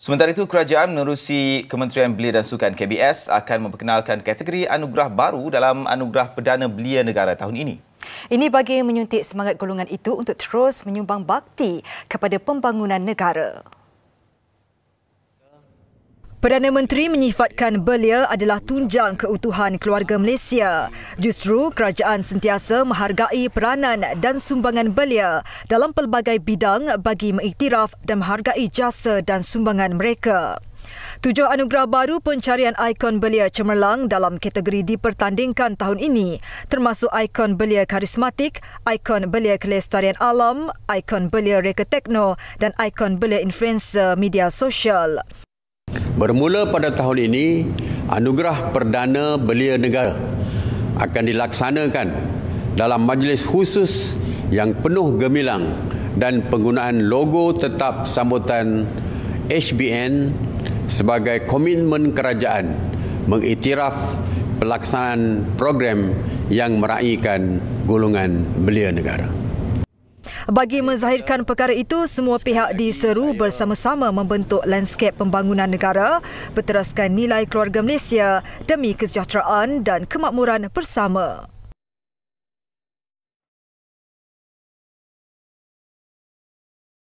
Sementara itu, kerajaan menerusi Kementerian Belia dan Sukan KBS akan memperkenalkan kategori anugerah baru dalam anugerah Perdana Belia Negara tahun ini. Ini bagi menyuntik semangat golongan itu untuk terus menyumbang bakti kepada pembangunan negara. Perdana Menteri menyifatkan belia adalah tunjang keutuhan keluarga Malaysia. Justru, kerajaan sentiasa menghargai peranan dan sumbangan belia dalam pelbagai bidang bagi mengiktiraf dan menghargai jasa dan sumbangan mereka. Tujuh anugerah baru pencarian ikon belia cemerlang dalam kategori dipertandingkan tahun ini termasuk ikon belia karismatik, ikon belia kelestarian alam, ikon belia reka tekno dan ikon belia influencer media sosial. Bermula pada tahun ini, anugerah Perdana Belia Negara akan dilaksanakan dalam majlis khusus yang penuh gemilang dan penggunaan logo tetap sambutan HBN sebagai komitmen kerajaan mengiktiraf pelaksanaan program yang meraihkan golongan belia negara. Bagi menzahirkan perkara itu, semua pihak diseru bersama-sama membentuk landscape pembangunan negara berteraskan nilai keluarga Malaysia demi kesejahteraan dan kemakmuran bersama.